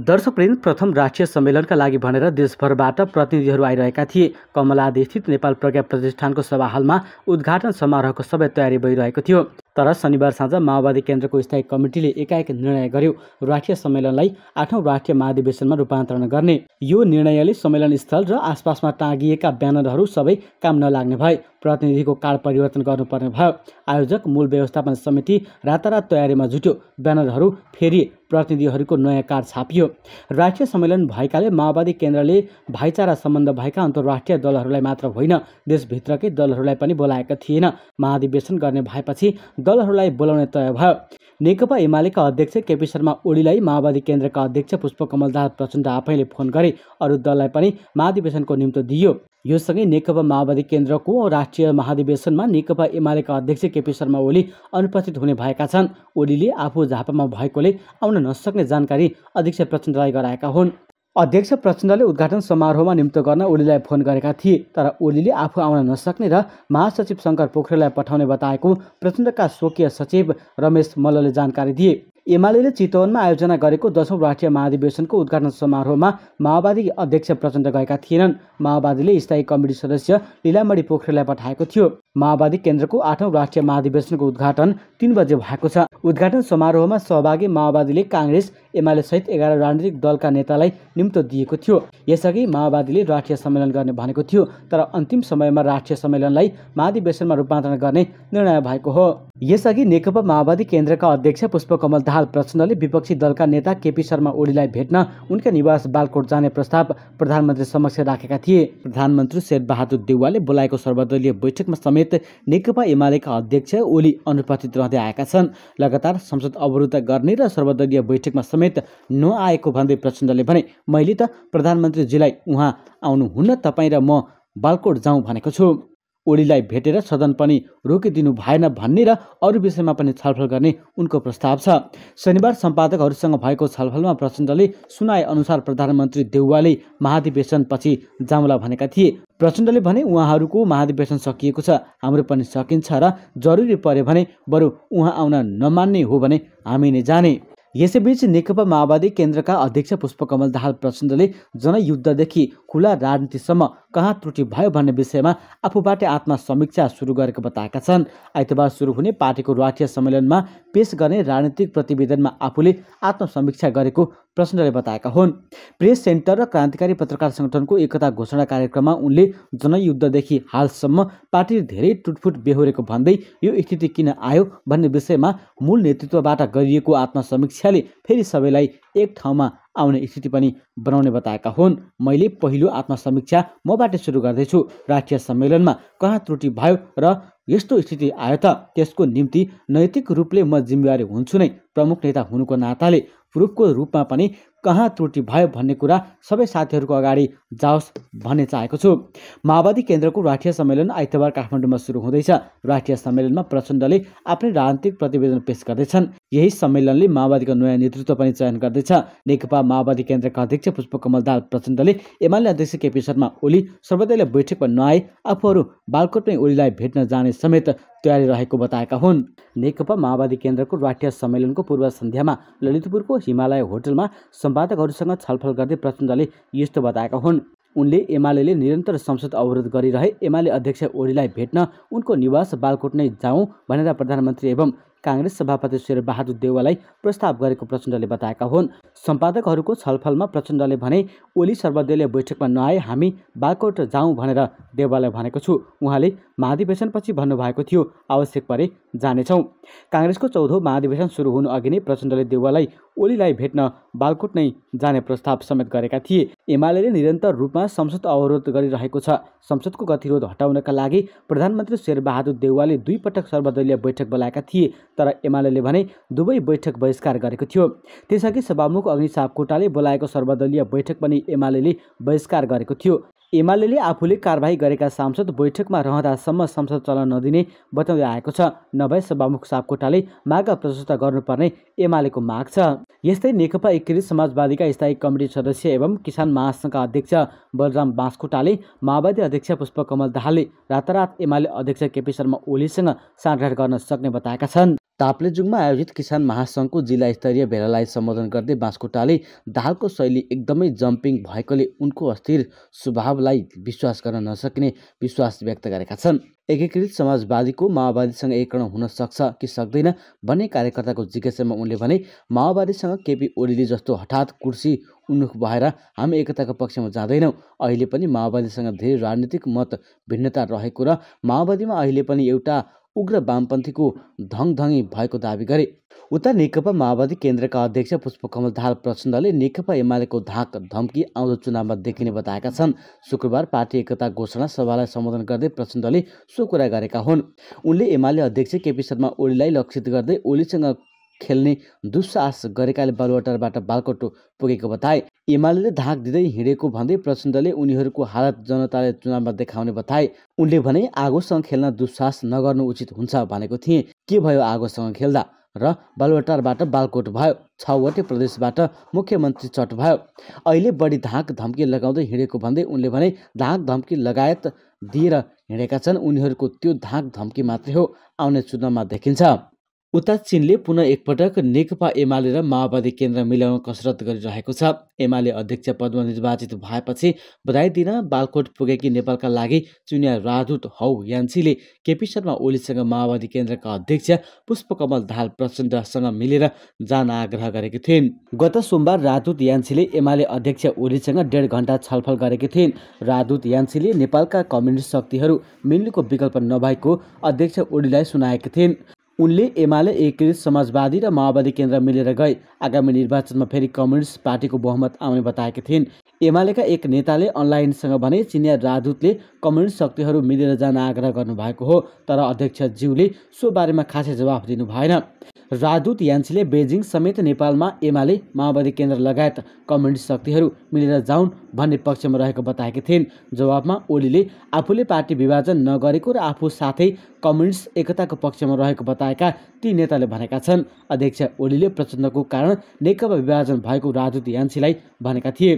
दर्शकवृन्द प्रथम राष्ट्रिय सम्मेलनका लागि भनेर देशभरबाट प्रतिनिधिहरू आइरहेका थिए स्थित नेपाल प्रज्ञा प्रतिष्ठानको सभाहालमा उद्घाटन समारोहको सबै तयारी भइरहेको थियो तर शनिबार साँझ माओवादी केन्द्रको स्थायी कमिटीले एकाएक निर्णय गर्यो राष्ट्रिय सम्मेलनलाई आठौँ राष्ट्रिय महाधिवेशनमा रूपान्तरण गर्ने यो निर्णयले सम्मेलन स्थल र आसपासमा टाँगिएका ब्यानरहरू सबै काम नलाग्ने भए प्रतिनिधिको कार्ड परिवर्तन गर्नुपर्ने भयो आयोजक मूल व्यवस्थापन समिति रातारात तयारीमा जुट्यो ब्यानरहरू फेरि प्रतिनिधिहरूको नयाँ कार्ड छापियो राष्ट्रिय सम्मेलन भएकाले माओवादी केन्द्रले भाइचारा सम्बन्ध भएका अन्तर्राष्ट्रिय दलहरूलाई मात्र होइन देशभित्रकै दलहरूलाई पनि बोलाएका थिएन महाधिवेशन गर्ने भएपछि दलहरूलाई बोलाउने तय भयो नेकपा एमालेका अध्यक्ष केपी शर्मा ओलीलाई माओवादी केन्द्रका अध्यक्ष पुष्पकमल दाहाल प्रचण्ड आफैले फोन गरे अरू दललाई पनि महाधिवेशनको निम्तो दियो योसँगै नेकपा माओवादी केन्द्रको राष्ट्र राष्ट्रिय महाधिवेशनमा नेकपा एमालेका अध्यक्ष केपी शर्मा ओली अनुपस्थित हुने भएका छन् ओलीले आफू झापामा भएकोले आउन नसक्ने जानकारी अध्यक्ष प्रचण्डलाई गराएका हुन् अध्यक्ष प्रचण्डले उद्घाटन समारोहमा निम्त गर्न ओलीलाई फोन गरेका थिए तर ओलीले आफू आउन नसक्ने र महासचिव शङ्कर पोखरेललाई पठाउने बताएको प्रचण्डका स्वकीय सचिव रमेश मल्लले जानकारी दिए एमाले चितवनमा आयोजना गरेको दसौँ राष्ट्रिय महाधिवेशनको उद्घाटन समारोहमा माओवादी अध्यक्ष प्रचण्ड गएका थिएनन् माओवादीले स्थायी कमिटी सदस्य लिलामणी पोखरेललाई पठाएको थियो माओवादी केन्द्रको आठौँ राष्ट्रिय महाधिवेशनको उद्घाटन तिन बजे भएको छ उद्घाटन समारोहमा सहभागी माओवादीले काङ्ग्रेस एमाले सहित एघार राजनीतिक दलका नेतालाई निम्त दिएको थियो यसअघि माओवादीले राष्ट्रिय सम्मेलन गर्ने भनेको थियो तर अन्तिम समयमा राष्ट्रिय सम्मेलनलाई महाधिवेशनमा रूपान्तरण गर्ने निर्णय भएको हो यसअघि नेकपा माओवादी केन्द्रका अध्यक्ष पुष्पकमल दाहाल प्रचण्डले विपक्षी दलका नेता केपी शर्मा ओलीलाई भेट्न उनका निवास बालकोट जाने प्रस्ताव प्रधानमन्त्री समक्ष राखेका थिए प्रधानमन्त्री शेरबहादुर देउवाले बोलाएको सर्वदलीय बैठकमा समेत नेकपा एमालेका अध्यक्ष ओली अनुपस्थित रहँदै आएका छन् लगातार संसद अवरुद्ध गर्ने र सर्वदलीय बैठकमा समेत नआएको भन्दै प्रचण्डले भने मैले त प्रधानमन्त्रीजीलाई उहाँ आउनुहुन्न तपाईँ र म बालकोट जाउँ भनेको छु ओलीलाई भेटेर सदन पनि रोकिदिनु भएन भन्ने र अरू विषयमा पनि छलफल गर्ने उनको प्रस्ताव छ शनिबार सम्पादकहरूसँग भएको छलफलमा प्रचण्डले सुनाए अनुसार प्रधानमन्त्री देउवाले महाधिवेशनपछि जाउँला भनेका थिए प्रचण्डले भने उहाँहरूको महाधिवेशन सकिएको छ हाम्रो पनि सकिन्छ र जरुरी पर्यो भने बरु उहाँ आउन नमान्ने हो भने हामी नै जाने यसैबीच नेकपा माओवादी केन्द्रका अध्यक्ष पुष्पकमल दाहाल प्रचण्डले जनयुद्धदेखि खुला राजनीतिसम्म कहाँ त्रुटि भयो भन्ने विषयमा आफूबाटै आत्मा समीक्षा सुरु गरेको बताएका छन् आइतबार सुरु हुने पार्टीको राष्ट्रिय सम्मेलनमा पेश गर्ने राजनीतिक प्रतिवेदनमा आफूले आत्मसमीक्षा गरेको प्रश्नले बताएका हुन् प्रेस सेन्टर र क्रान्तिकारी पत्रकार सङ्गठनको एकता घोषणा कार्यक्रममा उनले जनयुद्धदेखि हालसम्म पार्टी धेरै टुटफुट बेहोरेको भन्दै यो स्थिति किन आयो भन्ने विषयमा मूल नेतृत्वबाट गरिएको आत्मसमीक्षाले फेरि सबैलाई एक ठाउँमा आउने स्थिति पनि बनाउने बताएका हुन् मैले पहिलो आत्मसमीक्षा मबाट सुरु गर्दैछु राष्ट्रिय सम्मेलनमा कहाँ त्रुटि भयो र यस्तो स्थिति आयो त त्यसको निम्ति नैतिक रूपले म जिम्मेवारी हुन्छु नै प्रमुख नेता हुनुको नाताले प्रुफको रूपमा पनि कहाँ त्रुटि भयो भन्ने कुरा सबै साथीहरूको अगाडि जाओस् भन्ने चाहेको छु माओवादी केन्द्रको राष्ट्रिय सम्मेलन आइतबार काठमाडौँमा सुरु हुँदैछ राष्ट्रिय सम्मेलनमा प्रचण्डले आफ्नै राजनीतिक प्रतिवेदन पेश गर्दैछन् यही सम्मेलनले माओवादीको नयाँ नेतृत्व पनि चयन गर्दैछ नेकपा माओवादी केन्द्रका अध्यक्ष पुष्पकमल दाल प्रचण्डले एमाले अध्यक्ष केपी शर्मा ओली सर्वदलीय बैठकमा नआए आफूहरू बालकोटमै ओलीलाई भेट्न जाने समेत तयारी रहेको बताएका हुन् नेकपा माओवादी केन्द्रको राष्ट्रिय सम्मेलनको पूर्व सन्ध्यामा ललितपुरको हिमालय होटलमा सम्पादकहरूसँग छलफल गर्दै प्रचण्डले यस्तो बताएका हुन् उनले एमाले निरन्तर संसद अवरोध गरिरहे एमाले अध्यक्ष ओलीलाई भेट्न उनको निवास बालकोट नै जाउँ भनेर प्रधानमन्त्री एवं काङ्ग्रेस सभापति शेरबहादुर देवालाई प्रस्ताव गरेको प्रचण्डले बताएका हुन् सम्पादकहरूको छलफलमा प्रचण्डले भने ओली सर्वदलीय बैठकमा नआए हामी बागकोट जाउँ भनेर देवाललाई भनेको छु उहाँले महाधिवेशनपछि भन्नुभएको थियो आवश्यक परे जानेछौँ काङ्ग्रेसको चौधौँ महाधिवेशन सुरु हुनु अघि नै प्रचण्डले देवाललाई ओलीलाई भेट्न बालकोट नै जाने प्रस्ताव समेत गरेका थिए एमाले निरन्तर रूपमा संसद अवरोध गरिरहेको छ संसदको गतिरोध हटाउनका लागि प्रधानमन्त्री शेरबहादुर देउवाले दुई पटक सर्वदलीय बैठक बोलाएका थिए तर एमाले भने दुवै बैठक बहिष्कार गरेको थियो त्यसअघि सभामुख अग्नि सापकोटाले बोलाएको सर्वदलीय बैठक पनि एमाले बहिष्कार गरेको थियो एमाले आफूले कारवाही गरेका सांसद बैठकमा रहँदासम्म संसद चलन नदिने बताउँदै आएको छ नभए सभामुख सापकोटाले माग प्रशस्त गर्नुपर्ने एमालेको माग छ यस्तै नेकपा एकीकृत समाजवादीका स्थायी कमिटी सदस्य एवं किसान महासङ्घका अध्यक्ष बलराम बाँसकोटाले माओवादी अध्यक्ष पुष्पकमल दाहालले रातारात एमाले अध्यक्ष केपी शर्मा ओलीसँग साँडगाँड गर्न सक्ने बताएका छन् ताप्लेजुङमा आयोजित किसान महासङ्घको जिल्ला स्तरीय भेलालाई सम्बोधन गर्दै बाँसकोटाले दाहालको शैली एकदमै जम्पिङ भएकोले उनको अस्थिर स्वभाव अरूलाई विश्वास गर्न नसक्ने विश्वास व्यक्त गरेका छन् एकीकृत समाजवादीको माओवादीसँग एकीकरण हुन सक्छ कि सक्दैन भन्ने कार्यकर्ताको जिज्ञासामा उनले भने माओवादीसँग केपी ओलीले जस्तो हठात कुर्सी उन्मुख भएर हामी एकताको पक्षमा जाँदैनौँ अहिले पनि माओवादीसँग धेरै राजनीतिक मत भिन्नता रहेको र माओवादीमा अहिले पनि एउटा उग्र वामपन्थीको धङधङी भएको दावी गरे उता नेकपा माओवादी केन्द्रका अध्यक्ष पुष्पकमल दाहाल प्रचण्डले नेकपा एमालेको धाक धम्की आउँदो चुनावमा देखिने बताएका छन् शुक्रबार पार्टी एकता घोषणा सभालाई सम्बोधन गर्दै प्रचण्डले सो कुरा गरेका हुन् उनले एमाले अध्यक्ष केपी शर्मा ओलीलाई लक्षित गर्दै ओलीसँग खेल्ने दुस्साहस गरेकाले बालुवाटारबाट बालकोटो पुगेको बताए एमाले धाक दिँदै हिँडेको भन्दै प्रचण्डले उनीहरूको हालत जनताले चुनावमा देखाउने बताए उनले भने आगोसँग खेल्न दुस्साहस नगर्नु उचित हुन्छ भनेको थिए के भयो आगोसँग खेल्दा र बालुवाटारबाट बालकोट भयो छवटै प्रदेशबाट मुख्यमन्त्री चट भयो अहिले बढी धाक धम्की लगाउँदै हिँडेको भन्दै उनले भने धाक धम्की लगायत दिएर हिँडेका छन् उनीहरूको त्यो धाक धम्की मात्रै हो आउने चुनावमा देखिन्छ उता चीनले पुनः एकपटक नेकपा एमाले र माओवादी केन्द्र मिलाउन कसरत गरिरहेको छ एमाले अध्यक्ष पदमा निर्वाचित भएपछि बधाई दिन बालकोट पुगेकी नेपालका लागि चुनिया राजदूत हौ यान्सीले केपी शर्मा ओलीसँग माओवादी केन्द्रका अध्यक्ष पुष्पकमल धाल प्रचण्डसँग मिलेर जान आग्रह गरेकी थिइन् गत सोमबार राजदूत यान्सीले एमाले अध्यक्ष ओलीसँग डेढ घन्टा छलफल गरेकी थिइन् राजदूत यान्सीले नेपालका कम्युनिस्ट शक्तिहरू मिल्नुको विकल्प नभएको अध्यक्ष ओलीलाई सुनाएकी थिइन् उनले एमाले एकीकृत समाजवादी र माओवादी केन्द्र मिलेर गए आगामी निर्वाचनमा फेरि कम्युनिस्ट पार्टीको बहुमत आउने बताएका थिइन् एमालेका एक नेताले अनलाइनसँग भने चिनिया राजदूतले कम्युनिस्ट शक्तिहरू मिलेर जान आग्रह गर्नुभएको हो तर अध्यक्ष ज्यूले सो बारेमा खासै जवाफ दिनु भएन राजदूत यान्सीले बेजिङ समेत नेपालमा एमाले माओवादी केन्द्र लगायत कम्युनिस्ट शक्तिहरू मिलेर जाउन् भन्ने पक्षमा रहेको बताएकी थिइन् जवाबमा ओलीले आफूले पार्टी विभाजन नगरेको र आफू साथै कम्युनिस्ट एकताको पक्षमा रहेको बताएका ती नेताले भनेका छन् अध्यक्ष ओलीले प्रचण्डको कारण नेकपा विभाजन भएको राजदूत यान्सीलाई भनेका थिए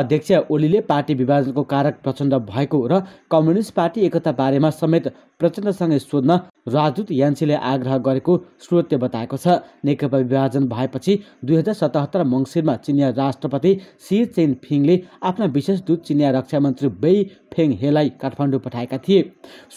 अध्यक्ष ओलीले पार्टी विभाजनको कारक प्रचण्ड भएको र कम्युनिस्ट पार्टी एकता बारेमा समेत प्रचण्डसँगै सोध्न राजदूत यान्सीले आग्रह गरेको स्रोतले बताएको छ नेकपा विभाजन भएपछि दुई हजार सतहत्तर मङ्सिरमा चिनिया राष्ट्रपति सी चेन फिङले आफ्ना विशेष दूत चिनिया रक्षा मन्त्री बेई फेङ हेलाई काठमाडौँ पठाएका थिए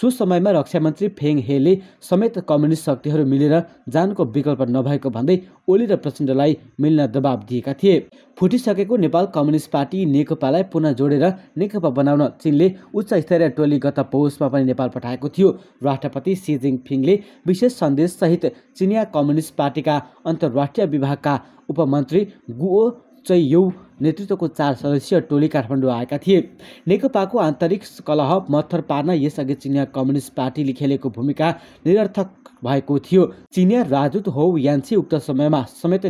सो समयमा रक्षा मन्त्री फेङ हेले समेत कम्युनिस्ट शक्तिहरू मिलेर जानको विकल्प नभएको भन्दै ओली र प्रचण्डलाई मिल्न दबाब दिएका थिए फुटिसकेको नेपाल कम्युनिस्ट पार्टी नेकपालाई पुनः जोडेर नेकपा बनाउन चीनले उच्च स्तरीय टोली गत पौषमा पनि नेपाल पठाएको थियो राष्ट्रपति सी जिङफिङले विशेष सन्देशसहित चिनिया कम्युनिस्ट पार्टीका अन्तर्राष्ट्रिय विभागका उपमन्त्री गुओ चैयौ नेतृत्वको चार सदस्यीय टोली काठमाडौँ आएका थिए नेकपाको आन्तरिक कलह मत्थर पार्न यसअघि चिनिया कम्युनिस्ट पार्टीले खेलेको भूमिका निरर्थक भएको थियो चिनिया राजदूत हो यान्सी उक्त समयमा समेत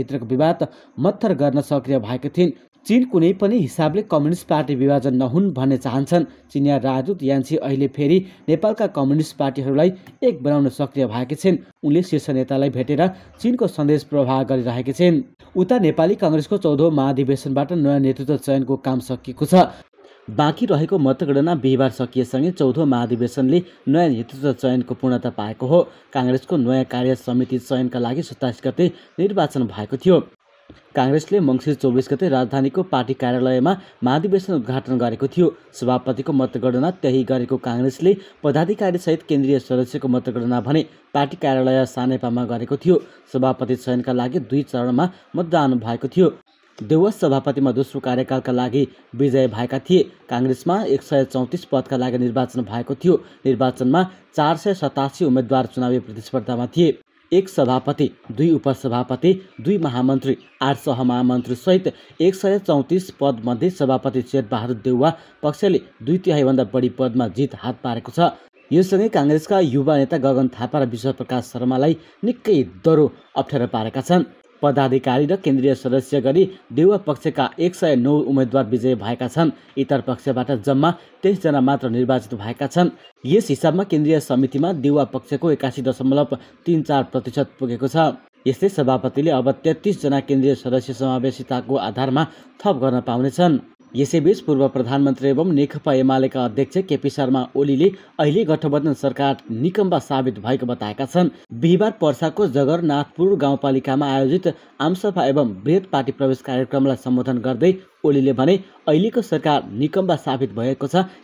भित्रको विवाद मत्थर गर्न सक्रिय भएका थिइन् चीन कुनै पनि हिसाबले कम्युनिस्ट पार्टी विभाजन नहुन् भन्ने चाहन्छन् चिनिया राजदूत यान्सी अहिले फेरि नेपालका कम्युनिस्ट पार्टीहरूलाई एक बनाउन सक्रिय भएकी छिन् उनले शीर्ष नेतालाई भेटेर चिनको सन्देश प्रवाह गरिरहेकी छिन् उता नेपाली कङ्ग्रेसको चौधौँ महाधिवेशनबाट नयाँ नेतृत्व चयनको काम सकिएको छ बाँकी रहेको मतगणना बिहिबार सकिएसँगै चौधौँ महाधिवेशनले नयाँ नेतृत्व चयनको पूर्णता पाएको हो काङ्ग्रेसको नयाँ कार्य समिति चयनका लागि सत्ताइस गते निर्वाचन भएको थियो काङ्ग्रेसले मङ्सिर चौबिस गते राजधानीको पार्टी कार्यालयमा महाधिवेशन उद्घाटन गरेको थियो सभापतिको मतगणना त्यही गरेको काङ्ग्रेसले पदाधिकारीसहित केन्द्रीय सदस्यको मतगणना भने पार्टी कार्यालय सानेपामा गरेको थियो सभापति चयनका लागि दुई चरणमा मतदान भएको थियो देवस सभापतिमा दोस्रो कार्यकालका लागि विजय भएका थिए काङ्ग्रेसमा एक सय चौतिस पदका लागि निर्वाचन भएको थियो निर्वाचनमा चार सय सतासी उम्मेद्वार चुनावी प्रतिस्पर्धामा थिए एक सभापति दुई उपसभापति दुई महामन्त्री आठ सहित एक सय चौतिस पदमध्ये सभापति शेरबहादुर देउवा पक्षले दुई तिहाईभन्दा बढी पदमा जित हात पारेको छ योसँगै काङ्ग्रेसका युवा नेता गगन थापा र विश्वप्रकाश शर्मालाई निकै दरो अप्ठ्यारो पारेका छन् पदाधिकारी र केन्द्रीय सदस्य गरी देउवा पक्षका एक सय नौ उम्मेद्वार विजय भएका छन् इतर पक्षबाट जम्मा तेइसजना मात्र निर्वाचित भएका छन् यस हिसाबमा केन्द्रीय समितिमा देउवा पक्षको एकासी दशमलव तिन चार प्रतिशत पुगेको छ यस्तै सभापतिले अब तेत्तिसजना केन्द्रीय सदस्य समावेशिताको आधारमा थप गर्न पाउनेछन् यसैबीच पूर्व प्रधानमन्त्री एवं नेकपा एमालेका अध्यक्ष केपी शर्मा ओलीले अहिले गठबन्धन सरकार निकम्बा साबित भएको बताएका छन् बिहिबार पर्साको जगरनाथपुर गाउँपालिकामा आयोजित आमसभा एवं वृहत पार्टी प्रवेश कार्यक्रमलाई सम्बोधन गर्दै ओलीले भने अहिलेको सरकार निकम्बा साबित भएको छ